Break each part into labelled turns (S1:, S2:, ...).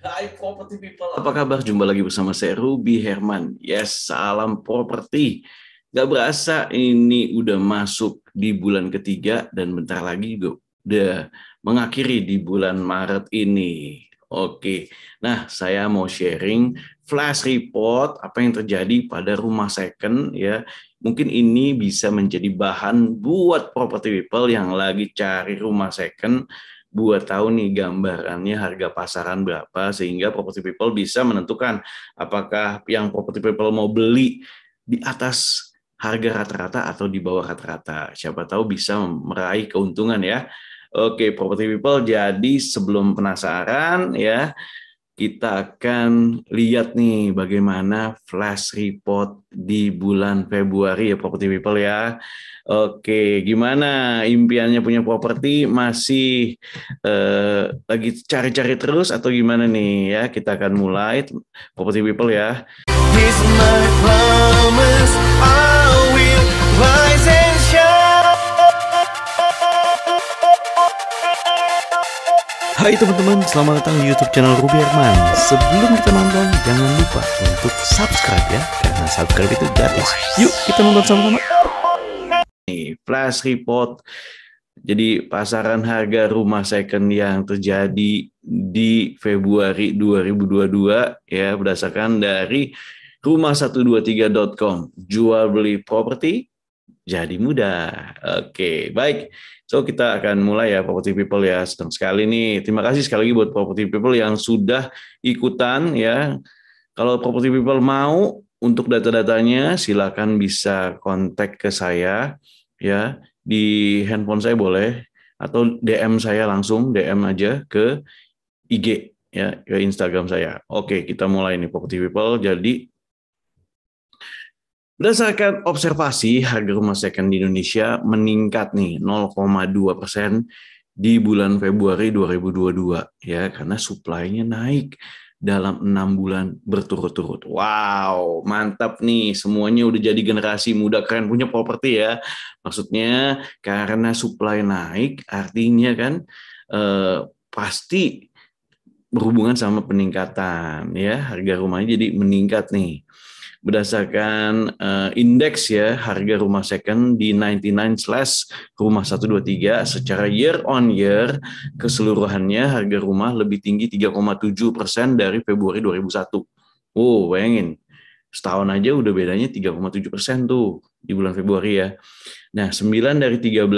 S1: Hai property people. Apa kabar? Jumpa lagi bersama saya Ruby Herman. Yes, salam properti. Gak berasa ini udah masuk di bulan ketiga dan bentar lagi juga udah mengakhiri di bulan Maret ini. Oke, nah saya mau sharing flash report apa yang terjadi pada rumah second ya. Mungkin ini bisa menjadi bahan buat property people yang lagi cari rumah second gue tahu nih gambarannya harga pasaran berapa sehingga property people bisa menentukan apakah yang property people mau beli di atas harga rata-rata atau di bawah rata-rata. Siapa tahu bisa meraih keuntungan ya. Oke, property people jadi sebelum penasaran ya kita akan lihat nih bagaimana flash report di bulan Februari ya property people ya. Oke, gimana impiannya punya properti masih eh, lagi cari-cari terus atau gimana nih ya? Kita akan mulai property people ya. Hai teman-teman, selamat datang di YouTube channel Ruby Herman. Sebelum kita nonton, jangan lupa untuk subscribe ya, karena subscribe itu gratis. Yuk, kita nonton sama-sama. Nih, flash report. Jadi pasaran harga rumah second yang terjadi di Februari 2022 ya berdasarkan dari rumah123.com jual beli properti jadi mudah. Oke, baik. So kita akan mulai ya Property People ya. Senang sekali nih. Terima kasih sekali lagi buat Property People yang sudah ikutan ya. Kalau Property People mau untuk data-datanya silakan bisa kontak ke saya ya di handphone saya boleh atau DM saya langsung DM aja ke IG ya ke Instagram saya. Oke, kita mulai nih Property People. Jadi Berdasarkan observasi, harga rumah second di Indonesia meningkat nih 0,2 persen di bulan Februari 2022 ya karena suplainya naik dalam enam bulan berturut-turut. Wow, mantap nih semuanya udah jadi generasi muda keren punya properti ya. Maksudnya karena supply naik artinya kan eh, pasti berhubungan sama peningkatan ya harga rumahnya jadi meningkat nih berdasarkan uh, indeks ya harga rumah second di 99 slash rumah 123 secara year on year keseluruhannya harga rumah lebih tinggi 3,7 persen dari Februari 2001. Wow, bayangin setahun aja udah bedanya 3,7 persen tuh di bulan Februari ya. Nah, 9 dari 13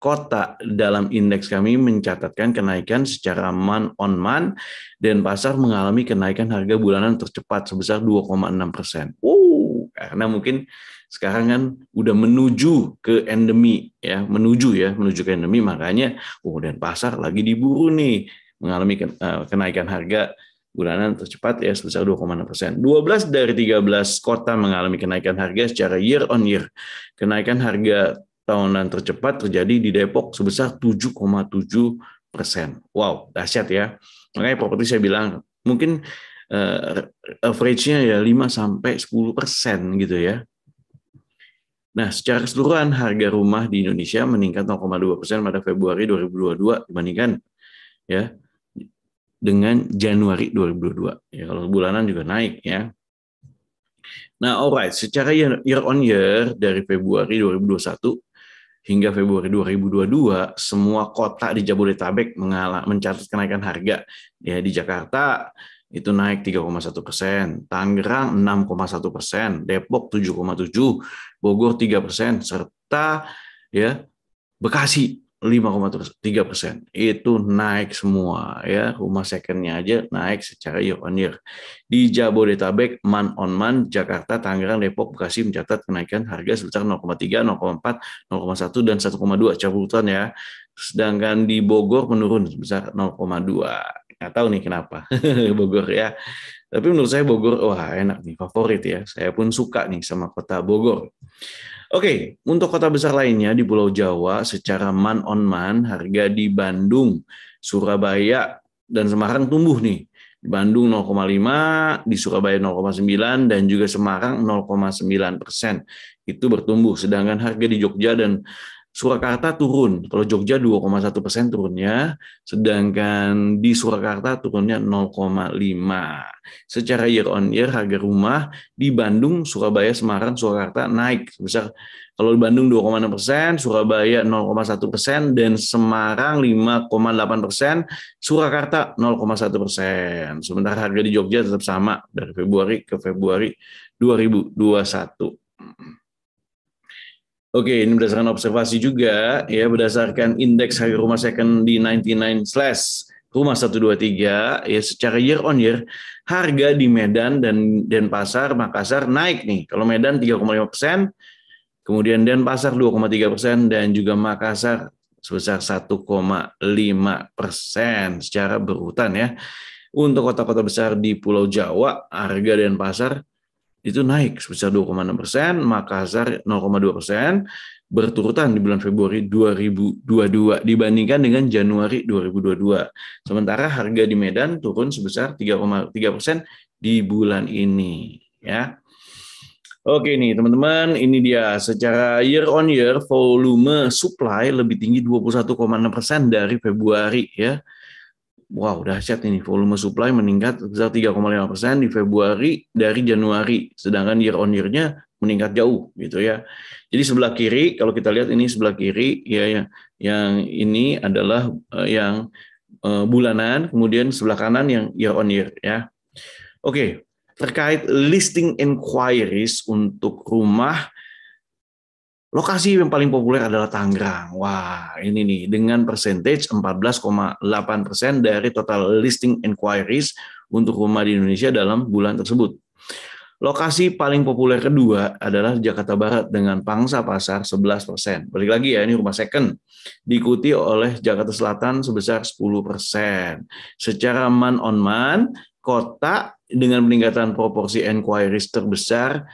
S1: kota dalam indeks kami mencatatkan kenaikan secara man on man dan pasar mengalami kenaikan harga bulanan tercepat sebesar 2,6 persen. Uh, karena mungkin sekarang kan udah menuju ke endemi ya, menuju ya, menuju ke endemi makanya oh dan pasar lagi diburu nih mengalami eh, kenaikan harga bulanan tercepat ya sebesar 2,6 persen. 12 dari 13 kota mengalami kenaikan harga secara year on year. Kenaikan harga tahunan tercepat terjadi di Depok sebesar 7,7 persen. Wow, dahsyat ya. Makanya properti saya bilang mungkin uh, average-nya ya 5 sampai 10 persen gitu ya. Nah, secara keseluruhan harga rumah di Indonesia meningkat 0,2 persen pada Februari 2022 dibandingkan ya dengan Januari 2022. Ya, kalau bulanan juga naik ya. Nah, alright, secara year on year dari Februari 2021 hingga Februari 2022 semua kota di Jabodetabek mengalami mencatat kenaikan harga. Ya di Jakarta itu naik 3,1 persen, Tangerang 6,1 persen, Depok 7,7, Bogor 3 persen, serta ya Bekasi 5,3 persen itu naik semua ya rumah secondnya aja naik secara year on year di Jabodetabek man on man Jakarta Tangerang Depok Bekasi mencatat kenaikan harga sebesar 0,3 0,4 0,1 dan 1,2 cabutan ya sedangkan di Bogor menurun sebesar 0,2 nggak tahu nih kenapa Bogor ya. Tapi menurut saya Bogor wah enak nih favorit ya. Saya pun suka nih sama kota Bogor. Oke, untuk kota besar lainnya di Pulau Jawa secara man on man harga di Bandung, Surabaya dan Semarang tumbuh nih. Di Bandung 0,5, di Surabaya 0,9 dan juga Semarang 0,9 persen itu bertumbuh. Sedangkan harga di Jogja dan Surakarta turun, kalau Jogja 2,1 persen turunnya, sedangkan di Surakarta turunnya 0,5. Secara year on year harga rumah di Bandung, Surabaya, Semarang, Surakarta naik sebesar kalau di Bandung 2,6 persen, Surabaya 0,1 persen, dan Semarang 5,8 persen, Surakarta 0,1 persen. Sementara harga di Jogja tetap sama dari Februari ke Februari 2021. Oke, ini berdasarkan observasi juga ya, berdasarkan indeks harga rumah second di 99 slash rumah 123 ya secara year on year harga di Medan dan Denpasar Makassar naik nih. Kalau Medan 3,5 persen, kemudian Denpasar 2,3 persen dan juga Makassar sebesar 1,5 persen secara berurutan ya. Untuk kota-kota besar di Pulau Jawa, harga Denpasar itu naik sebesar 2,6 persen, Makassar 0,2 persen, berturutan di bulan Februari 2022 dibandingkan dengan Januari 2022. Sementara harga di Medan turun sebesar 3,3 persen di bulan ini. Ya, Oke nih teman-teman, ini dia secara year on year volume supply lebih tinggi 21,6 persen dari Februari ya wow dahsyat ini volume supply meningkat sebesar 3,5 persen di Februari dari Januari, sedangkan year on year-nya meningkat jauh gitu ya. Jadi sebelah kiri kalau kita lihat ini sebelah kiri ya, ya yang, ini adalah eh, yang eh, bulanan, kemudian sebelah kanan yang year on year ya. Oke, okay. terkait listing inquiries untuk rumah Lokasi yang paling populer adalah Tangerang. Wah, ini nih dengan persentase 14,8 persen dari total listing inquiries untuk rumah di Indonesia dalam bulan tersebut. Lokasi paling populer kedua adalah Jakarta Barat dengan pangsa pasar 11 persen. Balik lagi ya, ini rumah second. Diikuti oleh Jakarta Selatan sebesar 10 persen. Secara man on man, kota dengan peningkatan proporsi inquiries terbesar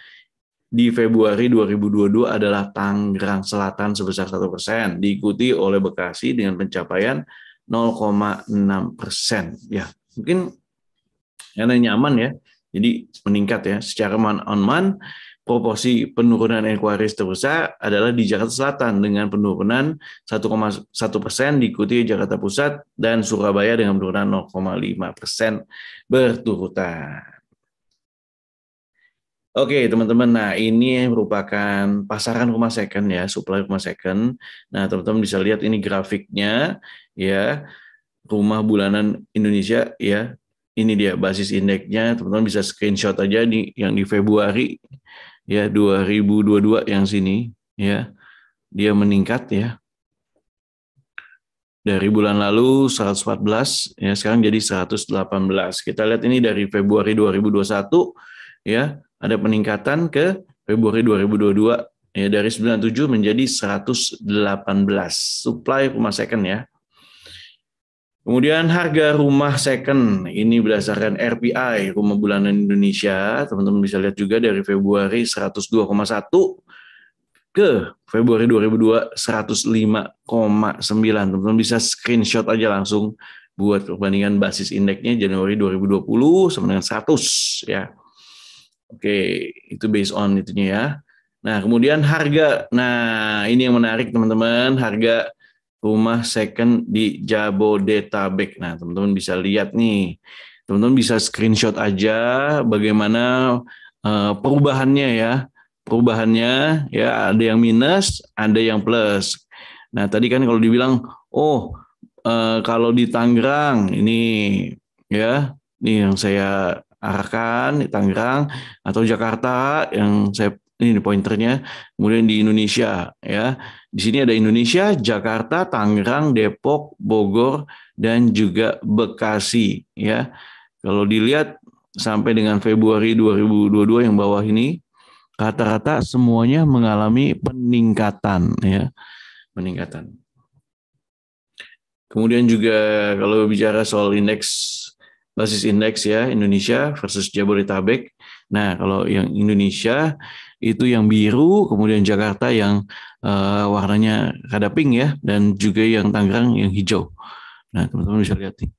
S1: di Februari 2022 adalah Tangerang Selatan sebesar satu persen, diikuti oleh Bekasi dengan pencapaian 0,6 persen. Ya, mungkin karena nyaman ya, jadi meningkat ya. Secara month on month, proporsi penurunan inquiries terbesar adalah di Jakarta Selatan dengan penurunan 1,1 persen diikuti Jakarta Pusat dan Surabaya dengan penurunan 0,5 persen berturutan. Oke, teman-teman. Nah, ini merupakan pasaran rumah second ya, supply rumah second. Nah, teman-teman bisa lihat ini grafiknya ya. Rumah bulanan Indonesia ya. Ini dia basis indeksnya, teman-teman bisa screenshot aja di yang di Februari ya 2022 yang sini ya. Dia meningkat ya. Dari bulan lalu 114 ya, sekarang jadi 118. Kita lihat ini dari Februari 2021 ya ada peningkatan ke Februari 2022 ya dari 97 menjadi 118 supply rumah second ya. Kemudian harga rumah second ini berdasarkan RPI rumah bulanan Indonesia, teman-teman bisa lihat juga dari Februari 102,1 ke Februari 2002 105,9. Teman-teman bisa screenshot aja langsung buat perbandingan basis indeksnya Januari 2020 sama dengan 100 ya. Oke, itu based on itunya ya. Nah, kemudian harga. Nah, ini yang menarik teman-teman, harga rumah second di Jabodetabek. Nah, teman-teman bisa lihat nih. Teman-teman bisa screenshot aja bagaimana uh, perubahannya ya. Perubahannya ya ada yang minus, ada yang plus. Nah, tadi kan kalau dibilang, "Oh, uh, kalau di Tangerang ini ya, ini yang saya arahkan di Tangerang atau Jakarta yang saya ini pointernya. Kemudian di Indonesia ya. Di sini ada Indonesia, Jakarta, Tangerang, Depok, Bogor dan juga Bekasi ya. Kalau dilihat sampai dengan Februari 2022 yang bawah ini rata-rata semuanya mengalami peningkatan ya. Peningkatan. Kemudian juga kalau bicara soal indeks basis indeks ya Indonesia versus Jabodetabek. Nah, kalau yang Indonesia itu yang biru, kemudian Jakarta yang uh, warnanya rada pink ya dan juga yang Tangerang yang hijau. Nah, teman-teman bisa lihat nih.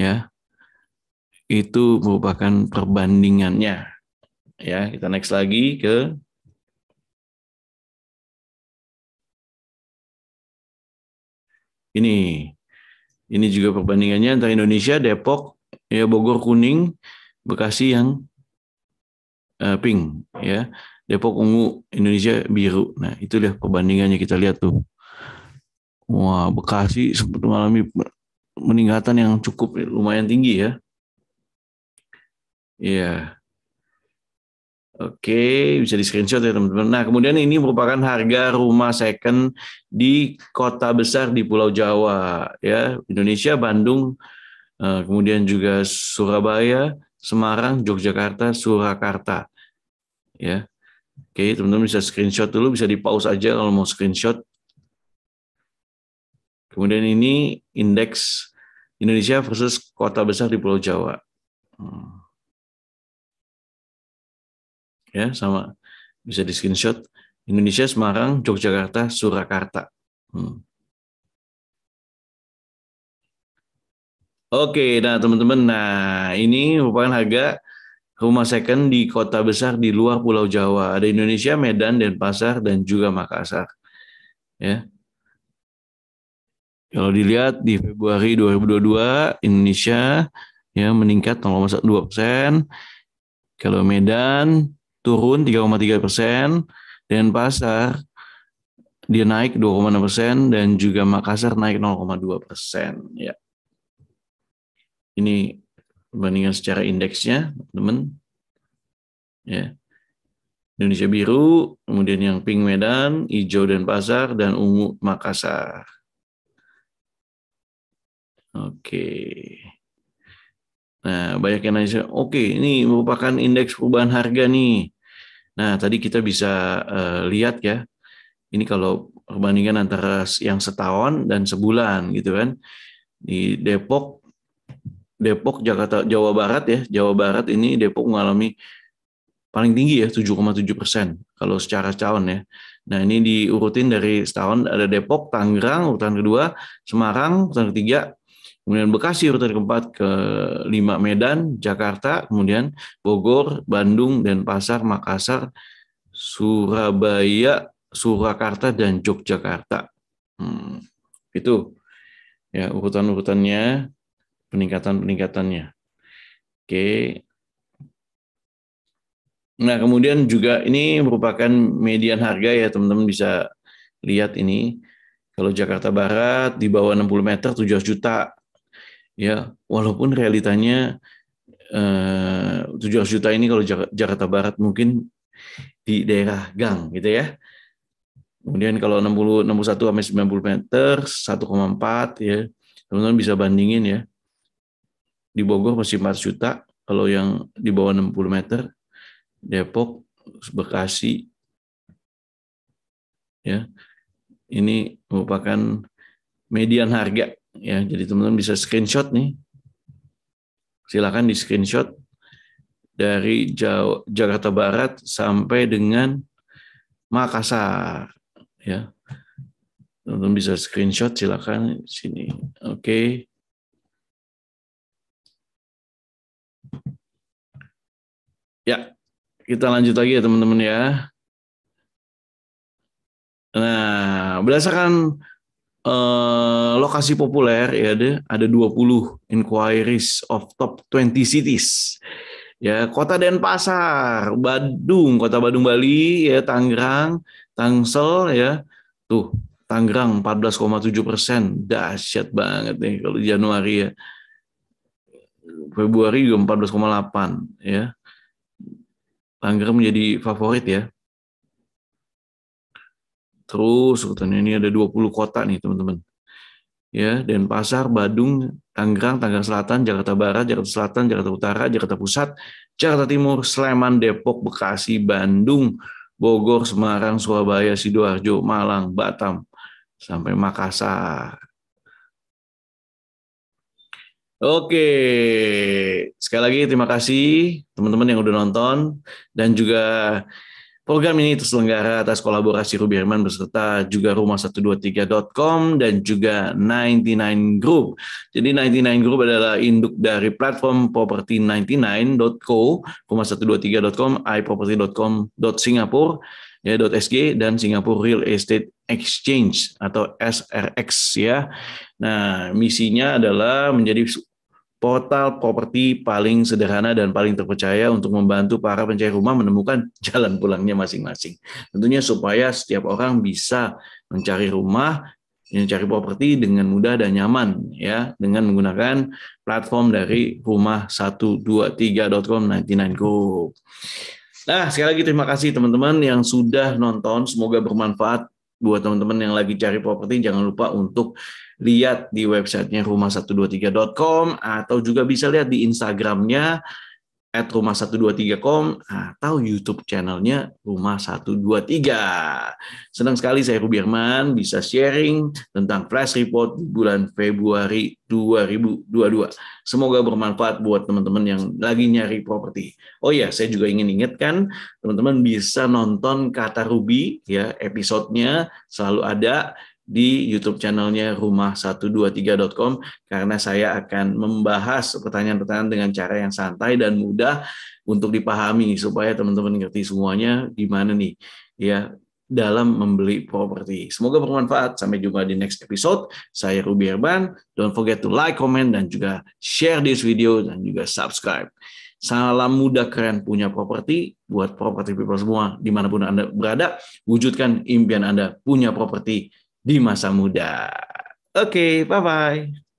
S1: Ya. Itu merupakan perbandingannya. Ya, kita next lagi ke ini ini juga perbandingannya antara Indonesia, Depok, ya Bogor kuning, Bekasi yang uh, pink, ya. Depok ungu, Indonesia biru. Nah, itulah perbandingannya kita lihat tuh. Wah, Bekasi sempat mengalami peningkatan yang cukup lumayan tinggi ya. Iya. Yeah. Oke, bisa di screenshot ya teman-teman. Nah, kemudian ini merupakan harga rumah second di kota besar di Pulau Jawa, ya Indonesia, Bandung, eh, kemudian juga Surabaya, Semarang, Yogyakarta, Surakarta, ya. Oke, teman-teman bisa screenshot dulu, bisa di pause aja kalau mau screenshot. Kemudian ini indeks Indonesia versus kota besar di Pulau Jawa. Hmm ya sama bisa di screenshot Indonesia Semarang Yogyakarta Surakarta hmm. Oke, nah teman-teman, nah ini merupakan harga rumah second di kota besar di luar Pulau Jawa. Ada Indonesia, Medan, Denpasar, dan juga Makassar. Ya. Kalau dilihat di Februari 2022, Indonesia ya meningkat 0,2 persen. Kalau Medan turun 3,3 persen, dan pasar dia naik 2,6 persen dan juga Makassar naik 0,2 persen. Ya. Ini perbandingan secara indeksnya, teman-teman. Ya. Indonesia biru, kemudian yang pink Medan, hijau dan pasar, dan ungu Makassar. Oke. Okay. Nah, banyak yang nanya, oke, okay, ini merupakan indeks perubahan harga nih. Nah, tadi kita bisa uh, lihat ya, ini kalau perbandingan antara yang setahun dan sebulan gitu kan. Di Depok, Depok, Jakarta, Jawa Barat ya, Jawa Barat ini Depok mengalami paling tinggi ya 7,7 persen kalau secara setahun ya. Nah ini diurutin dari setahun ada Depok, Tangerang urutan kedua, Semarang urutan ketiga, kemudian Bekasi urutan keempat ke lima Medan, Jakarta, kemudian Bogor, Bandung, dan Pasar Makassar, Surabaya, Surakarta dan Yogyakarta. Hmm, itu ya urutan-urutannya, peningkatan-peningkatannya. Oke. Nah, kemudian juga ini merupakan median harga ya, teman-teman bisa lihat ini. Kalau Jakarta Barat di bawah 60 meter 17 juta, ya walaupun realitanya eh, 700 juta ini kalau Jakarta Barat mungkin di daerah gang gitu ya. Kemudian kalau 60 61 sampai 90 meter 1,4 ya. Teman-teman bisa bandingin ya. Di Bogor masih 4 juta kalau yang di bawah 60 meter. Depok, Bekasi ya. Ini merupakan median harga Ya, jadi teman-teman bisa screenshot nih. Silakan di screenshot dari Jawa, Jakarta Barat sampai dengan Makassar. Ya, teman-teman bisa screenshot silakan sini. Oke. Ya, kita lanjut lagi ya teman-teman ya. Nah, berdasarkan Eh, lokasi populer ya ada ada 20 inquiries of top 20 cities. Ya, Kota Denpasar, Badung, Kota Badung Bali, ya Tangerang, Tangsel ya. Tuh, Tangerang 14,7 persen, dahsyat banget nih kalau Januari ya. Februari juga 14,8 ya. Tangerang menjadi favorit ya. Terus katanya ini ada 20 kota nih teman-teman. Ya, pasar, Badung, Tangerang, Tangerang Selatan, Jakarta Barat, Jakarta Selatan, Jakarta Utara, Jakarta Pusat, Jakarta Timur, Sleman, Depok, Bekasi, Bandung, Bogor, Semarang, Surabaya, Sidoarjo, Malang, Batam, sampai Makassar. Oke, sekali lagi terima kasih teman-teman yang udah nonton dan juga Program ini terselenggara atas kolaborasi Ruby Herman beserta juga rumah123.com dan juga 99 Group. Jadi 99 Group adalah induk dari platform property99.co, rumah123.com, iproperty.com.singapore, ya .sg dan Singapore Real Estate Exchange atau SRX ya. Nah, misinya adalah menjadi portal properti paling sederhana dan paling terpercaya untuk membantu para pencari rumah menemukan jalan pulangnya masing-masing. Tentunya supaya setiap orang bisa mencari rumah, mencari properti dengan mudah dan nyaman ya dengan menggunakan platform dari rumah123.com 99 Group. Nah, sekali lagi terima kasih teman-teman yang sudah nonton. Semoga bermanfaat buat teman-teman yang lagi cari properti. Jangan lupa untuk lihat di websitenya rumah123.com atau juga bisa lihat di Instagramnya at rumah123.com atau YouTube channelnya Rumah123. Senang sekali saya Rubi Herman bisa sharing tentang flash report di bulan Februari 2022. Semoga bermanfaat buat teman-teman yang lagi nyari properti. Oh iya, saya juga ingin ingatkan teman-teman bisa nonton kata Ruby ya episode-nya selalu ada di YouTube channelnya rumah123.com karena saya akan membahas pertanyaan-pertanyaan dengan cara yang santai dan mudah untuk dipahami supaya teman-teman ngerti semuanya gimana nih ya dalam membeli properti. Semoga bermanfaat. Sampai jumpa di next episode. Saya Ruby Erban. Don't forget to like, comment, dan juga share this video dan juga subscribe. Salam muda keren punya properti buat properti people semua dimanapun Anda berada. Wujudkan impian Anda punya properti di masa muda. Oke, okay, bye-bye.